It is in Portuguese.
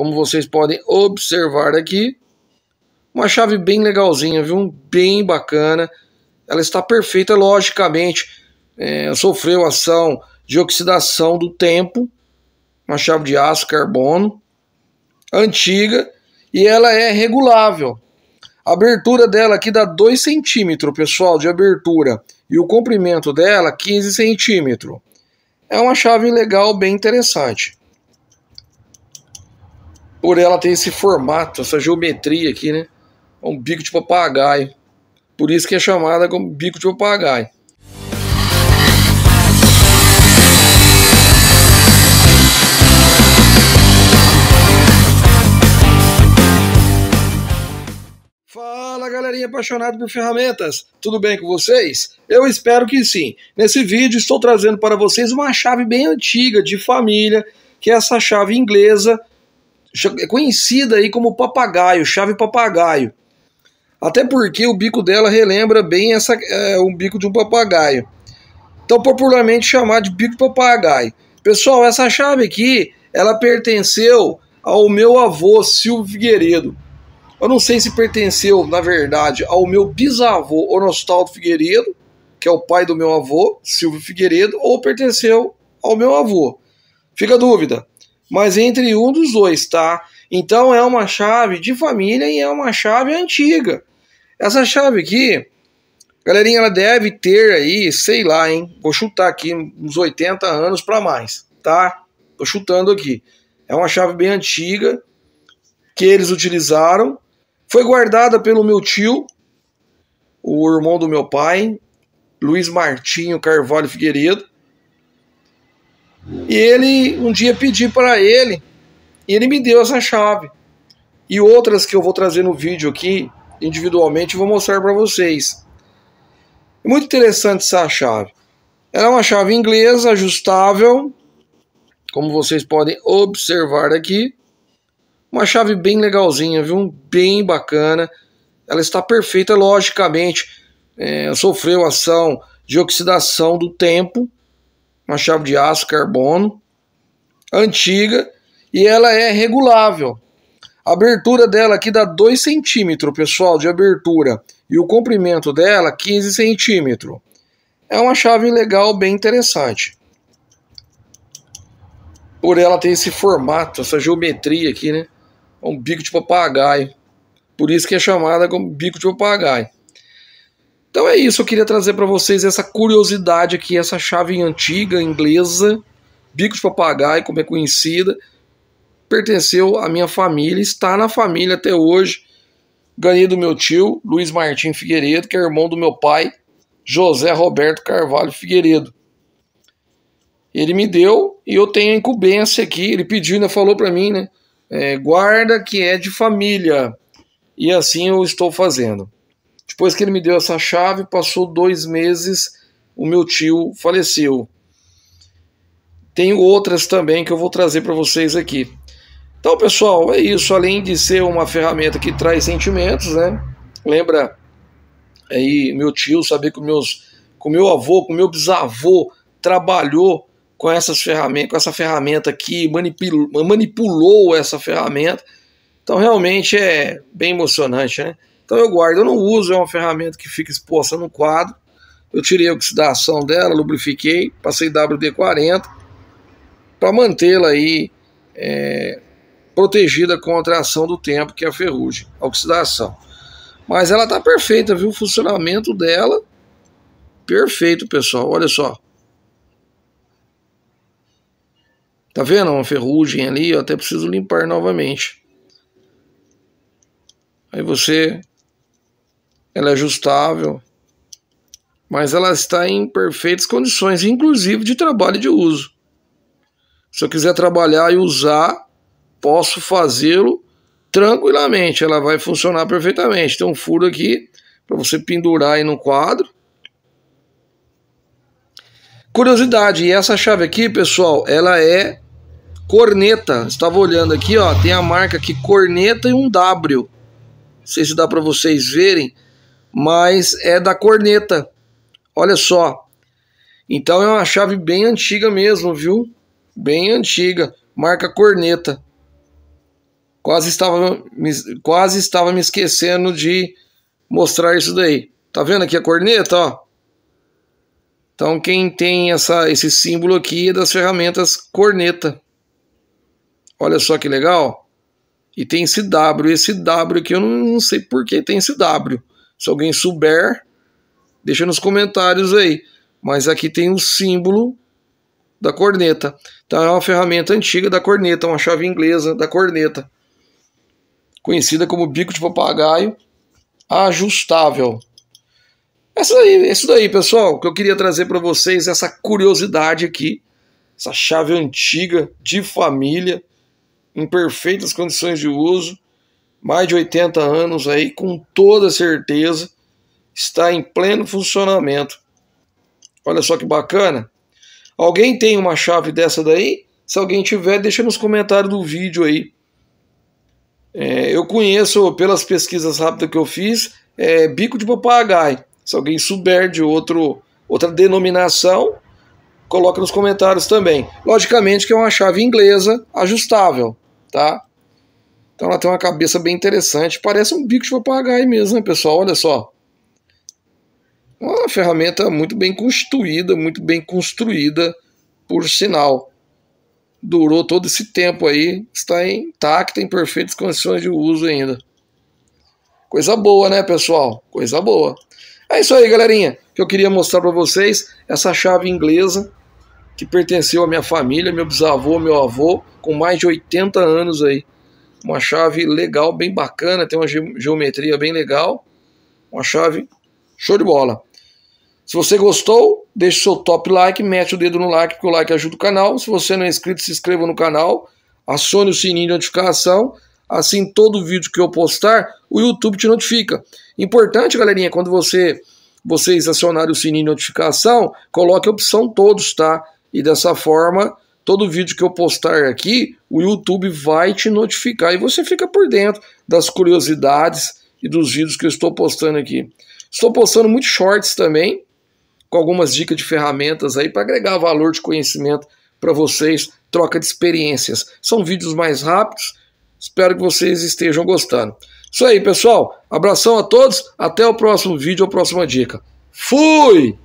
como vocês podem observar aqui. Uma chave bem legalzinha, viu? Bem bacana. Ela está perfeita, logicamente, é, sofreu ação de oxidação do tempo. Uma chave de aço carbono, antiga, e ela é regulável. A abertura dela aqui dá 2 centímetros, pessoal, de abertura. E o comprimento dela, 15 centímetros. É uma chave legal, bem interessante por ela ter esse formato, essa geometria aqui, né? É um bico de papagaio. Por isso que é chamada como bico de papagaio. Fala galerinha apaixonada por ferramentas, tudo bem com vocês? Eu espero que sim. Nesse vídeo estou trazendo para vocês uma chave bem antiga de família, que é essa chave inglesa é conhecida aí como papagaio, chave papagaio. Até porque o bico dela relembra bem essa, é, o bico de um papagaio. Então, popularmente chamado de bico de papagaio. Pessoal, essa chave aqui, ela pertenceu ao meu avô Silvio Figueiredo. Eu não sei se pertenceu, na verdade, ao meu bisavô Onostaldo Figueiredo, que é o pai do meu avô, Silvio Figueiredo, ou pertenceu ao meu avô. Fica a dúvida mas entre um dos dois, tá? Então é uma chave de família e é uma chave antiga. Essa chave aqui, galerinha, ela deve ter aí, sei lá, hein? Vou chutar aqui uns 80 anos para mais, tá? Tô chutando aqui. É uma chave bem antiga que eles utilizaram. Foi guardada pelo meu tio, o irmão do meu pai, Luiz Martinho Carvalho Figueiredo. E ele, um dia pedi para ele, e ele me deu essa chave. E outras que eu vou trazer no vídeo aqui, individualmente, vou mostrar para vocês. é Muito interessante essa chave. Ela é uma chave inglesa, ajustável, como vocês podem observar aqui. Uma chave bem legalzinha, viu? Bem bacana. Ela está perfeita, logicamente, é, sofreu ação de oxidação do tempo, uma chave de aço carbono, antiga, e ela é regulável. A abertura dela aqui dá 2 centímetros, pessoal, de abertura, e o comprimento dela 15 centímetros. É uma chave legal, bem interessante. Por ela ter esse formato, essa geometria aqui, né? É um bico de papagaio. Por isso que é chamada como bico de papagaio. Então é isso, eu queria trazer para vocês essa curiosidade aqui, essa chave antiga inglesa, bico de papagaio, como é conhecida, pertenceu à minha família, está na família até hoje. Ganhei do meu tio, Luiz Martim Figueiredo, que é irmão do meu pai, José Roberto Carvalho Figueiredo. Ele me deu e eu tenho a incumbência aqui. Ele pediu, ainda falou para mim, né? É, guarda que é de família. E assim eu estou fazendo. Depois que ele me deu essa chave, passou dois meses, o meu tio faleceu. Tenho outras também que eu vou trazer para vocês aqui. Então, pessoal, é isso. Além de ser uma ferramenta que traz sentimentos, né? Lembra aí meu tio, saber que meus, com meu avô, com meu bisavô trabalhou com essas ferramentas, com essa ferramenta aqui, manipulou, manipulou essa ferramenta. Então, realmente é bem emocionante, né? Então eu guardo, eu não uso, é uma ferramenta que fica exposta no quadro. Eu tirei a oxidação dela, lubrifiquei, passei WD-40 para mantê-la aí é, protegida contra a ação do tempo, que é a ferrugem, a oxidação. Mas ela está perfeita, viu? O funcionamento dela, perfeito, pessoal. Olha só. Tá vendo? Uma ferrugem ali, eu até preciso limpar novamente. Aí você ela é ajustável, mas ela está em perfeitas condições, inclusive de trabalho e de uso. Se eu quiser trabalhar e usar, posso fazê-lo tranquilamente, ela vai funcionar perfeitamente. Tem um furo aqui para você pendurar aí no quadro. Curiosidade, e essa chave aqui, pessoal, ela é corneta. Estava olhando aqui, ó, tem a marca aqui corneta e um W. Não sei se dá para vocês verem mas é da corneta. Olha só. Então é uma chave bem antiga mesmo, viu? Bem antiga, marca corneta. Quase estava me, quase estava me esquecendo de mostrar isso daí. Tá vendo aqui a corneta, ó? Então quem tem essa, esse símbolo aqui é das ferramentas corneta. Olha só que legal. E tem esse W. Esse W aqui eu não, não sei por que tem esse W. Se alguém souber, deixa nos comentários aí. Mas aqui tem o um símbolo da corneta. Então é uma ferramenta antiga da corneta, uma chave inglesa da corneta, conhecida como bico de papagaio ajustável. Essa isso daí, pessoal, que eu queria trazer para vocês essa curiosidade aqui, essa chave antiga de família em perfeitas condições de uso mais de 80 anos aí, com toda certeza, está em pleno funcionamento. Olha só que bacana. Alguém tem uma chave dessa daí? Se alguém tiver, deixa nos comentários do vídeo aí. É, eu conheço, pelas pesquisas rápidas que eu fiz, é, bico de papagaio. Se alguém souber de outro, outra denominação, coloca nos comentários também. Logicamente que é uma chave inglesa ajustável, tá? Então ela tem uma cabeça bem interessante. Parece um bico de papagaio mesmo, né, pessoal? Olha só. É uma ferramenta muito bem construída, muito bem construída, por sinal. Durou todo esse tempo aí, está intacta, em perfeitas condições de uso ainda. Coisa boa, né, pessoal? Coisa boa. É isso aí, galerinha, que eu queria mostrar para vocês essa chave inglesa que pertenceu à minha família, meu bisavô, meu avô, com mais de 80 anos aí uma chave legal, bem bacana, tem uma geometria bem legal, uma chave show de bola. Se você gostou, deixe seu top like, mete o dedo no like, porque o like ajuda o canal. Se você não é inscrito, se inscreva no canal, acione o sininho de notificação, assim todo vídeo que eu postar, o YouTube te notifica. Importante, galerinha, quando você vocês acionarem o sininho de notificação, coloque a opção todos, tá? E dessa forma Todo vídeo que eu postar aqui, o YouTube vai te notificar e você fica por dentro das curiosidades e dos vídeos que eu estou postando aqui. Estou postando muitos shorts também, com algumas dicas de ferramentas aí para agregar valor de conhecimento para vocês, troca de experiências. São vídeos mais rápidos, espero que vocês estejam gostando. Isso aí, pessoal. Abração a todos, até o próximo vídeo, a próxima dica. Fui!